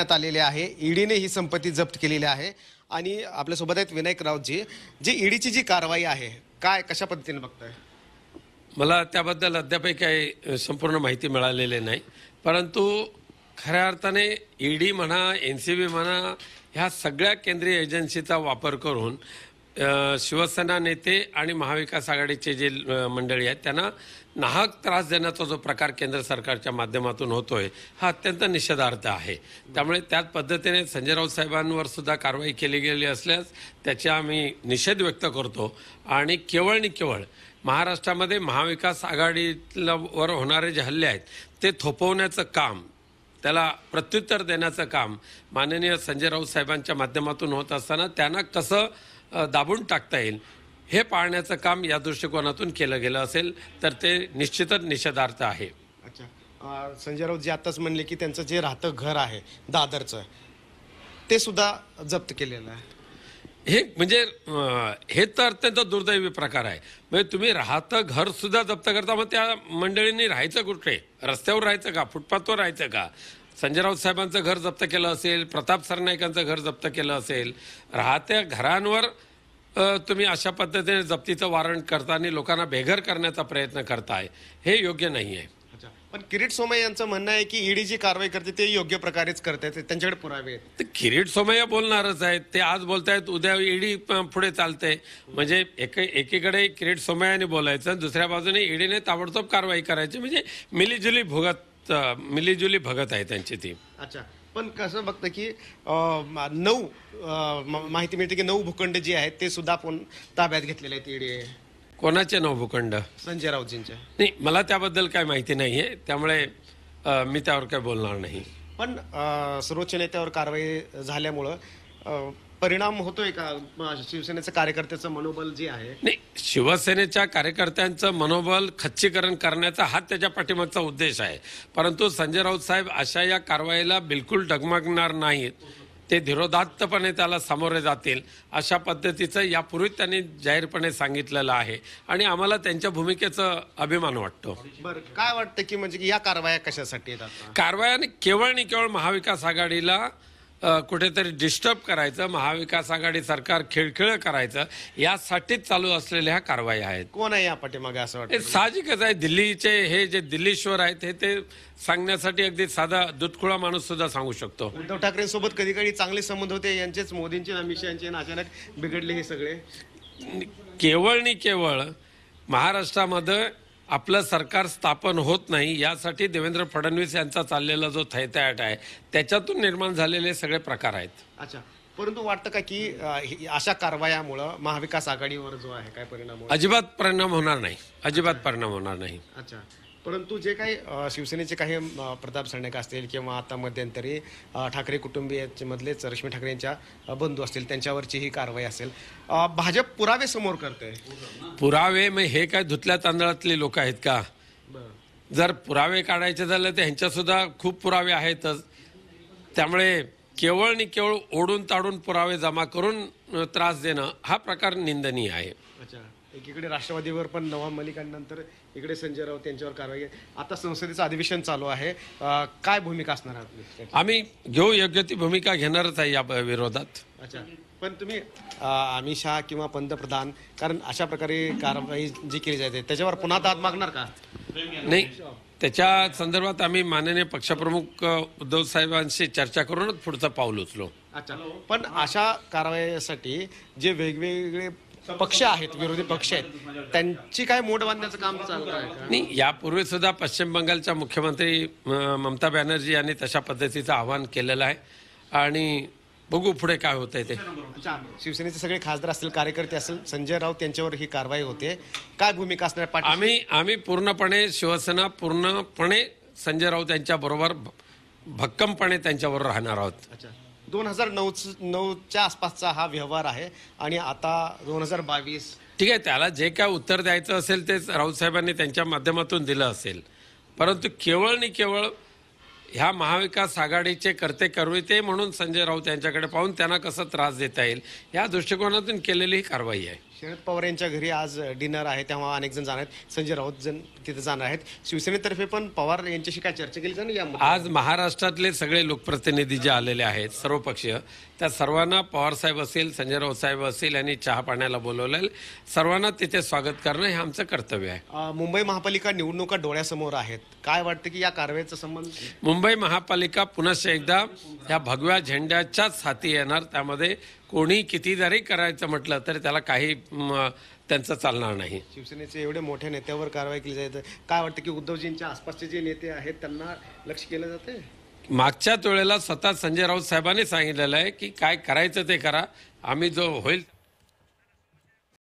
आलेले आहे ईडीने ही संपत्ती जप्त केलेली आहे आणि आपल्यासोबत आहेत विनायक राऊतजी जी ईडीची जी, जी कारवाई आहे काय कशा पद्धतीने बघताय मला त्याबद्दल अद्यापही काही संपूर्ण माहिती मिळालेली नाही परंतु खऱ्या अर्थाने ईडी म्हणा एन सी बी म्हणा ह्या सगळ्या केंद्रीय एजन्सीचा वापर करून शिवसेना नेते आणि महाविकास आघाडीचे जे मंडळी आहेत त्यांना नाहक त्रास देण्याचा जो प्रकार केंद्र सरकारच्या माध्यमातून होतोय हा अत्यंत निषेधार्थ आहे त्यामुळे त्याच पद्धतीने संजय राऊत साहेबांवर सुद्धा कारवाई केली गेली असल्यास त्याचे आम्ही निषेध व्यक्त करतो आणि केवळ नि केवळ महाराष्ट्रामध्ये महाविकास वर होणारे जे हल्ले आहेत ते थोपवण्याचं काम त्याला प्रत्युत्तर देण्याचं काम माननीय संजय राऊत साहेबांच्या माध्यमातून होत असताना त्यांना कसं दाबून टाकता येईल हे पाळण्याचं काम या दृष्टिकोनातून केलं गेलं असेल तर ते निश्चितच निषेधार्थ आहे अच्छा संजय राऊत जे आताच म्हणले की त्यांचं जे राहतं घर आहे दादरचं ते सुद्धा जप्त केलेलं आहे हे म्हणजे हे तर अत्यंत दुर्दैवी प्रकार आहे म्हणजे तुम्ही राहतं घर सुद्धा जप्त करता मग त्या मंडळींनी राहायचं कुठे रस्त्यावर राहायचं का फुटपाथवर राहायचं का संजय राऊत साहेबांचं घर जप्त केलं असेल प्रताप सरनाईकांचं घर जप्त केलं असेल राहत्या घरांवर तुम्ही अशा पद्धतीने जप्तीचं वारंट करताना लोकांना बेघर करण्याचा प्रयत्न करताय हे योग्य नाही आहे पण किरीट सोमय यांचं म्हणणं आहे की ईडी जी कारवाई करते ते योग्य प्रकारेच करते त्यांच्याकडे पुरावे आहेत किरीट सोमय्या बोलणारच आहेत ते आज बोलतायत उद्या ईडी पुढे चालते म्हणजे एक एकीकडे किरीट सोमयाने बोलायचं दुसऱ्या बाजूने ईडीने ताबडतोब कारवाई करायची म्हणजे मिलीजुली भुगत मिलीजुली भगत आहे त्यांची ती अच्छा पण कसं बघतं की नऊ माहिती मिळते की नऊ भूखंड जे आहेत ते सुद्धा आपण ताब्यात घेतलेले आहेत ईडी कोणाचे नऊ भूखंड संजय राऊतजींचे नाही मला त्याबद्दल काय माहिती नाही आहे त्यामुळे मी त्यावर काय बोलणार नाही पण सर्वोच्च नेत्यावर कारवाई झाल्यामुळं परिणाम होतोय का शिवसेनेचं कार्यकर्त्याचं मनोबल जे आहे नाही शिवसेनेच्या कार्यकर्त्यांचं मनोबल खच्चीकरण करण्याचा हा त्याच्या पाठीमागचा उद्देश आहे परंतु संजय राऊत साहेब अशा या कारवाईला बिलकुल डगमगणार नाहीत ते धीरोदात्तपणे त्याला सामोरे जातील अशा पद्धतीचं यापूर्वीच त्यांनी जाहीरपणे सांगितलेलं आहे आणि आम्हाला त्यांच्या भूमिकेचं अभिमान वाटतो बरं काय वाटतं की म्हणजे या कारवाया कशासाठी कारवायाने केवळ आणि केवळ महाविकास आघाडीला कुठेतरी डिस्टर्ब करायचं महाविकास आघाडी सरकार खिळखिळ करायचं यासाठीच चालू असलेल्या ह्या कारवाई आहेत कोण आहे या पाठीमागे असं वाटतं साहजिकच आहे दिल्लीचे हे जे दिल्लीश्वर आहेत हे ते सांगण्यासाठी अगदी साधा दुधखुळा माणूस सुद्धा सांगू शकतो उद्धव ठाकरेंसोबत कधी कधी चांगले संबंध होते यांचेच मोदींचे अमित शहाचे अचानक बिघडले हे सगळे केवळ नि केवळ महाराष्ट्रामध्ये आपलं सरकार स्थापन होत नाही यासाठी देवेंद्र फडणवीस यांचा चाललेला जो थैत्याट आहे त्याच्यातून निर्माण झालेले सगळे प्रकार आहेत अच्छा परंतु वाटतं का की अशा कारवायामुळं महाविकास आघाडीवर जो आहे काय परिणाम अजिबात परिणाम होणार नाही अजिबात परिणाम होणार नाही अच्छा परंतु जे काही शिवसेनेचे काही प्रताप सरनाईक असतील किंवा आता मध्यंतरी ठाकरे मधलेच रश्मी ठाकरे यांच्या बंधू असतील त्यांच्यावरची ही कारवाई असेल भाजप पुरावे समोर करते पुरावे मग हे काय धुतल्या तांदळातले लोक आहेत का जर पुरावे काढायचे झाले तर सुद्धा खूप पुरावे आहेतच त्यामुळे केवळ आणि केवळ ओढून ताडून पुरावे जमा करून त्रास देणं हा प्रकार निंदनीय आहे एकीकडे राष्ट्रवादीवर पण नवाब मलिक आणि नंतर इकडे संजय राऊत यांच्यावर कारवाई आता संसदेचं अधिवेशन चालू आहे काय भूमिका असणार आहे आम्ही घेऊ योग्य ती भूमिका घेणारच आहे या विरोधात अच्छा पण तुम्ही आम्ही अमित शहा किंवा पंतप्रधान कारण अशा प्रकारे कारवाई जी केली जाते त्याच्यावर पुन्हा दाद मागणार का नाही त्याच्या संदर्भात आम्ही माननीय पक्षप्रमुख उद्धव साहेबांशी चर्चा करूनच पुढचं पाऊल उचलो अच्छा पण अशा कारवाईसाठी जे वेगवेगळे पक्ष आहेत विरोधी पक्ष आहेत त्यांची काय मोड बांधण्याचं काम चालत आहे नाही यापूर्वी सुद्धा पश्चिम बंगालच्या मुख्यमंत्री ममता बॅनर्जी यांनी तशा पद्धतीचं आवाहन केलेलं आहे आणि बघू पुढे काय होत आहे ते शिवसेनेचे सगळे खासदार असतील कार्यकर्ते असतील संजय राऊत त्यांच्यावर ही कारवाई होते काय भूमिका असणार आम्ही आम्ही पूर्णपणे शिवसेना पूर्णपणे संजय राऊत यांच्याबरोबर भक्कमपणे त्यांच्याबरोबर राहणार आहोत दोन हजार नऊच नऊच्या आसपासचा हा व्यवहार आहे आणि आता दोन हजार बावीस ठीक आहे त्याला जे काय उत्तर द्यायचं असेल तेच राऊत साहेबांनी त्यांच्या माध्यमातून दिलं असेल परंतु केवळ नि केवळ ह्या महाविकास आघाडीचे करते करविते म्हणून संजय राऊत यांच्याकडे पाहून त्यांना कसा त्रास देता येईल या दृष्टिकोनातून केलेली ही कारवाई आहे शरद पवार यांच्या घरी आज डिनर आहे तेव्हा अनेक जण जाणार आहेत संजय राऊत जण तिथे जाणार आहेत शिवसेनेतर्फे पण पवार यांच्याशी काय चर्चा केली जाणार या आज महाराष्ट्रातले सगळे लोकप्रतिनिधी जे आलेले आहेत सर्व पक्षीय त्या सर्वांना पवार साहेब असेल संजय राऊत साहेब असेल यांनी चहा पाण्याला बोलवलेलं सर्वांना तिथे स्वागत करणं हे आमचं कर्तव्य आहे मुंबई महापालिका निवडणुका डोळ्यासमोर आहेत काय वाटतं की या कारवाईचा संबंध मुंबई महापालिका पुन्हा एकदा या भगव्या झेंड्याच्याच हाती येणार त्यामध्ये कोणी किती जरी करायचं म्हटलं तरी त्याला काही त्यांचं चालणार नाही शिवसेनेचे एवढे मोठ्या नेत्यावर कारवाई केली जाते काय वाटतं की उद्धवजींच्या आसपासचे जे नेते आहेत त्यांना लक्ष केलं जाते मागच्याच वेळेला स्वतः संजय राऊत साहेबांनी सांगितलेलं आहे की काय करायचं ते करा आम्ही जो होईल